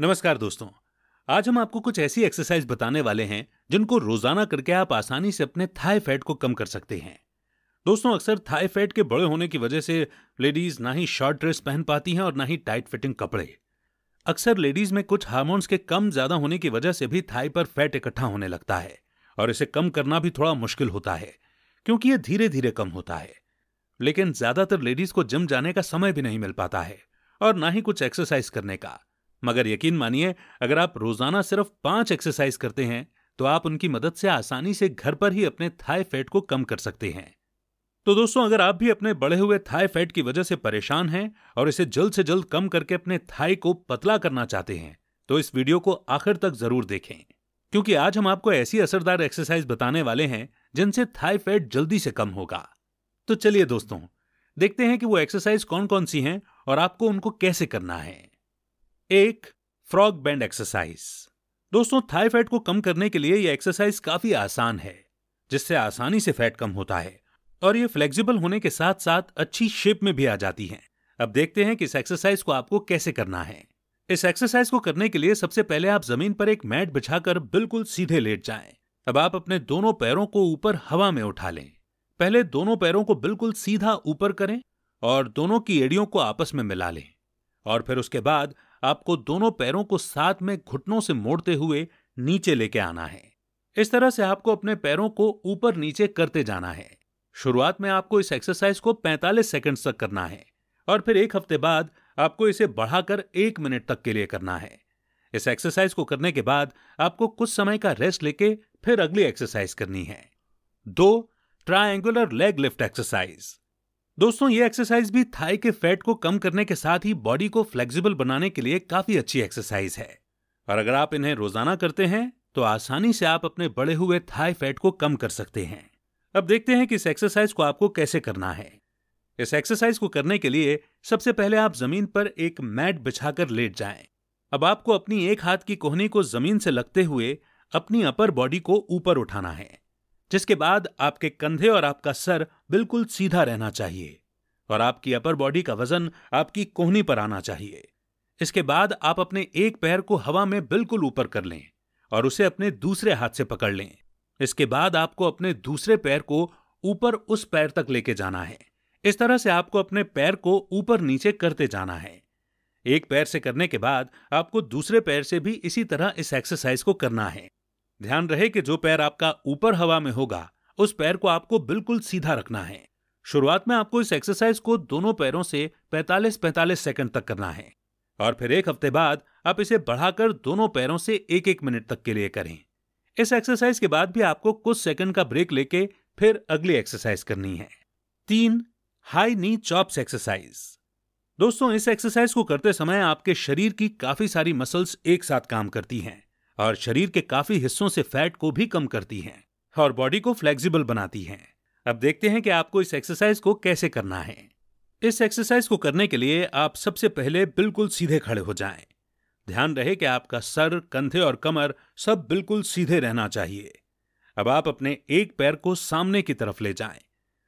नमस्कार दोस्तों आज हम आपको कुछ ऐसी एक्सरसाइज बताने वाले हैं जिनको रोजाना करके आप आसानी से अपने थाई फैट को कम कर सकते हैं दोस्तों अक्सर थाई फैट के बड़े होने की वजह से लेडीज ना ही शॉर्ट ड्रेस पहन पाती हैं और ना ही टाइट फिटिंग कपड़े अक्सर लेडीज में कुछ हार्मोन्स के कम ज्यादा होने की वजह से भी थाई पर फैट इकट्ठा होने लगता है और इसे कम करना भी थोड़ा मुश्किल होता है क्योंकि यह धीरे धीरे कम होता है लेकिन ज्यादातर लेडीज को जिम जाने का समय भी नहीं मिल पाता है और ना ही कुछ एक्सरसाइज करने का मगर यकीन मानिए अगर आप रोजाना सिर्फ पांच एक्सरसाइज करते हैं तो आप उनकी मदद से आसानी से घर पर ही अपने थाई फैट को कम कर सकते हैं तो दोस्तों अगर आप भी अपने बढ़े हुए थाई फैट की वजह से परेशान हैं और इसे जल्द से जल्द कम करके अपने थाई को पतला करना चाहते हैं तो इस वीडियो को आखिर तक जरूर देखें क्योंकि आज हम आपको ऐसी असरदार एक्सरसाइज बताने वाले हैं जिनसे थाई फैट जल्दी से कम होगा तो चलिए दोस्तों देखते हैं कि वो एक्सरसाइज कौन कौन सी हैं और आपको उनको कैसे करना है एक फ्रॉग बैंड एक्सरसाइज दोस्तों थाई फैट को कम करने के लिए यह एक्सरसाइज काफी आसान है जिससे आसानी से फैट कम होता है और ये फ्लेक्सिबल होने के साथ साथ अच्छी शेप में भी आ जाती है अब देखते हैं कि इस एक्सरसाइज को आपको कैसे करना है इस एक्सरसाइज को करने के लिए सबसे पहले आप जमीन पर एक मैट बिछाकर बिल्कुल सीधे लेट जाएं। अब आप अपने दोनों पैरों को ऊपर हवा में उठा लें पहले दोनों पैरों को बिल्कुल सीधा ऊपर करें और दोनों की एड़ियों को आपस में मिला लें और फिर उसके बाद आपको दोनों पैरों को साथ में घुटनों से मोड़ते हुए नीचे लेके आना है इस तरह से आपको अपने पैरों को ऊपर नीचे करते जाना है शुरुआत में आपको इस एक्सरसाइज को 45 सेकंड तक करना है और फिर एक हफ्ते बाद आपको इसे बढ़ाकर एक मिनट तक के लिए करना है इस एक्सरसाइज को करने के बाद आपको कुछ समय का रेस्ट लेके फिर अगली एक्सरसाइज करनी है दो ट्राइंगुलर लेग लिफ्ट एक्सरसाइज दोस्तों ये एक्सरसाइज भी थाई के फैट को कम करने के साथ ही बॉडी को फ्लेक्सिबल बनाने के लिए काफी अच्छी एक्सरसाइज है और अगर आप इन्हें रोजाना करते हैं तो आसानी से आप अपने बढ़े हुए थाई फैट को कम कर सकते हैं अब देखते हैं कि इस एक्सरसाइज को आपको कैसे करना है इस एक्सरसाइज को करने के लिए सबसे पहले आप जमीन पर एक मैट बिछाकर लेट जाएं। अब आपको अपनी एक हाथ की कोहनी को जमीन से लगते हुए अपनी अपर बॉडी को ऊपर उठाना है जिसके बाद आपके कंधे और आपका सर बिल्कुल सीधा रहना चाहिए और आपकी अपर बॉडी का वजन आपकी कोहनी पर आना चाहिए इसके बाद आप अपने एक पैर को हवा में बिल्कुल ऊपर कर लें और उसे अपने दूसरे हाथ से पकड़ लें इसके बाद आपको अपने दूसरे पैर को ऊपर उस पैर तक लेके जाना है इस तरह से आपको अपने पैर को ऊपर नीचे करते जाना है एक पैर से करने के बाद आपको दूसरे पैर से भी इसी तरह इस एक्सरसाइज को करना है ध्यान रहे कि जो पैर आपका ऊपर हवा में होगा उस पैर को आपको बिल्कुल सीधा रखना है शुरुआत में आपको इस एक्सरसाइज को दोनों पैरों से 45-45 सेकंड तक करना है और फिर एक हफ्ते बाद आप इसे बढ़ाकर दोनों पैरों से एक एक मिनट तक के लिए करें इस एक्सरसाइज के बाद भी आपको कुछ सेकंड का ब्रेक लेके फिर अगली एक्सरसाइज करनी है तीन हाई नी चॉप्स एक्सरसाइज दोस्तों इस एक्सरसाइज को करते समय आपके शरीर की काफी सारी मसल्स एक साथ काम करती हैं और शरीर के काफी हिस्सों से फैट को भी कम करती हैं और बॉडी को फ्लेक्सिबल बनाती हैं अब देखते हैं कि आपको इस एक्सरसाइज को कैसे करना है इस एक्सरसाइज को करने के लिए आप सबसे पहले बिल्कुल सीधे खड़े हो जाएं। ध्यान रहे कि आपका सर कंधे और कमर सब बिल्कुल सीधे रहना चाहिए अब आप अपने एक पैर को सामने की तरफ ले जाएं,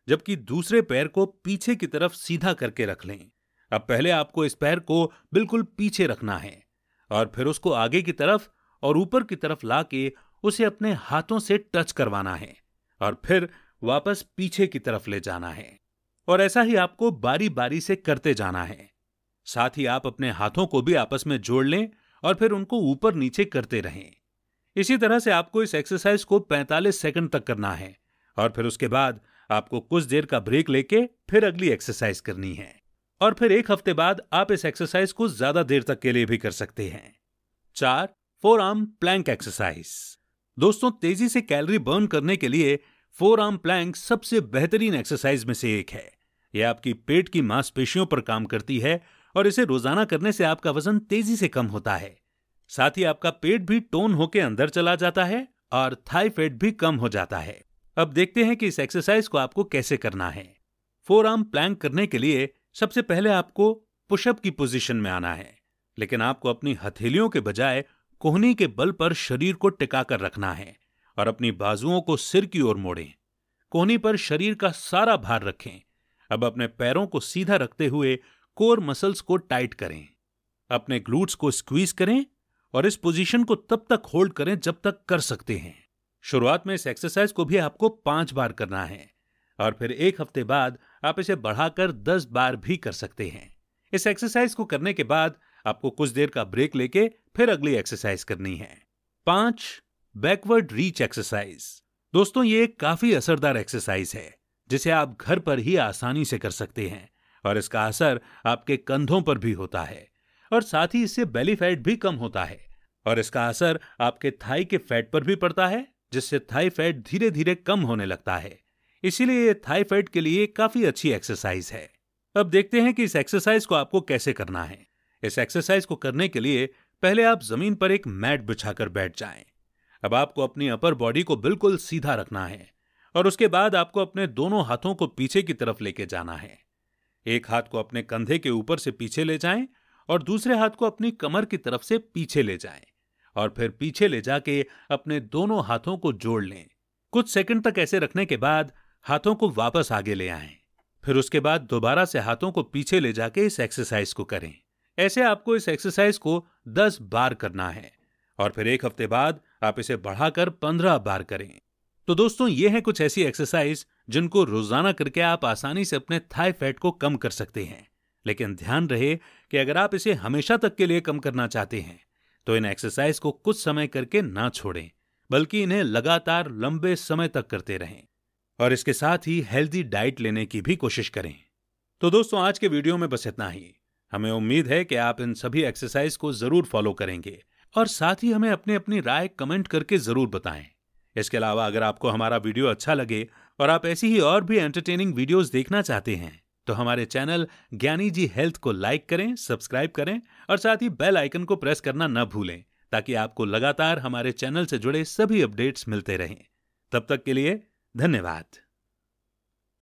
जबकि दूसरे पैर को पीछे की तरफ सीधा करके रख लें अब पहले आपको इस पैर को बिल्कुल पीछे रखना है और फिर उसको आगे की तरफ और ऊपर की तरफ लाके उसे अपने हाथों से टच करवाना है और फिर वापस पीछे की तरफ ले जाना है और ऐसा ही आपको बारी बारी से करते जाना है साथ ही आप अपने हाथों को भी आपस में जोड़ लें और फिर उनको ऊपर नीचे करते रहें इसी तरह से आपको इस एक्सरसाइज को 45 सेकंड तक करना है और फिर उसके बाद आपको कुछ देर का ब्रेक लेके फिर अगली एक्सरसाइज करनी है और फिर एक हफ्ते बाद आप इस एक्सरसाइज को ज्यादा देर तक के लिए भी कर सकते हैं चार फोर आर्म प्लैंक एक्सरसाइज दोस्तों तेजी से कैलोरी बर्न करने के लिए फोर आर्म प्लैंक सबसे बेहतरीन एक्सरसाइज में से एक है यह आपकी पेट की मांसपेशियों पर काम करती है और इसे रोजाना करने से आपका वजन तेजी से कम होता है साथ ही आपका पेट भी टोन होकर अंदर चला जाता है और थाई फैट भी कम हो जाता है अब देखते हैं कि इस एक्सरसाइज को आपको कैसे करना है फोर आर्म प्लैंक करने के लिए सबसे पहले आपको पुशअप की पोजीशन में आना है लेकिन आपको अपनी हथेलियों के बजाय कोहनी के बल पर शरीर को टिकाकर रखना है और अपनी बाजुओं को सिर की ओर मोड़ें कोहनी पर शरीर का सारा भार रखें अब अपने पैरों को सीधा रखते हुए कोर मसल्स को टाइट करें अपने ग्लूट्स को स्क्वीज करें और इस पोजीशन को तब तक होल्ड करें जब तक कर सकते हैं शुरुआत में इस एक्सरसाइज को भी आपको पांच बार करना है और फिर एक हफ्ते बाद आप इसे बढ़ाकर दस बार भी कर सकते हैं इस एक्सरसाइज को करने के बाद आपको कुछ देर का ब्रेक लेके फिर अगली एक्सरसाइज करनी है पांच बैकवर्ड रीच एक्सरसाइज दोस्तों ये एक काफी असरदार एक्सरसाइज है जिसे आप घर पर ही आसानी से कर सकते हैं और इसका असर आपके कंधों पर भी होता है और साथ ही इससे बेली फैट भी कम होता है और इसका असर आपके थाई के फैट पर भी पड़ता है जिससे थाई फैट धीरे धीरे कम होने लगता है इसीलिए ये थाई फैट के लिए काफी अच्छी एक्सरसाइज है अब देखते हैं कि इस एक्सरसाइज को आपको कैसे करना है इस एक्सरसाइज को करने के लिए पहले आप जमीन पर एक मैट बिछाकर बैठ जाएं। अब आपको अपनी अपर बॉडी को बिल्कुल सीधा रखना है और उसके बाद आपको अपने दोनों हाथों को पीछे की तरफ लेके जाना है एक हाथ को अपने कंधे के ऊपर से पीछे ले जाएं और दूसरे हाथ को अपनी कमर की तरफ से पीछे ले जाएं और फिर पीछे ले जाके अपने दोनों हाथों को जोड़ लें कुछ सेकंड तक ऐसे रखने के बाद हाथों को वापस आगे ले आएं फिर उसके बाद दोबारा से हाथों को पीछे ले जाके इस एक्सरसाइज को करें ऐसे आपको इस एक्सरसाइज को 10 बार करना है और फिर एक हफ्ते बाद आप इसे बढ़ाकर 15 बार करें तो दोस्तों ये है कुछ ऐसी एक्सरसाइज जिनको रोजाना करके आप आसानी से अपने थाई फैट को कम कर सकते हैं लेकिन ध्यान रहे कि अगर आप इसे हमेशा तक के लिए कम करना चाहते हैं तो इन एक्सरसाइज को कुछ समय करके ना छोड़ें बल्कि इन्हें लगातार लंबे समय तक करते रहें और इसके साथ ही हेल्दी डाइट लेने की भी कोशिश करें तो दोस्तों आज के वीडियो में बस इतना ही हमें उम्मीद है कि आप इन सभी एक्सरसाइज को जरूर फॉलो करेंगे और साथ ही हमें अपनी अपनी राय कमेंट करके जरूर बताएं इसके अलावा अगर आपको हमारा वीडियो अच्छा लगे और आप ऐसी ही और भी एंटरटेनिंग वीडियोस देखना चाहते हैं तो हमारे चैनल ज्ञानी जी हेल्थ को लाइक करें सब्सक्राइब करें और साथ ही बेल आइकन को प्रेस करना न भूलें ताकि आपको लगातार हमारे चैनल से जुड़े सभी अपडेट्स मिलते रहें तब तक के लिए धन्यवाद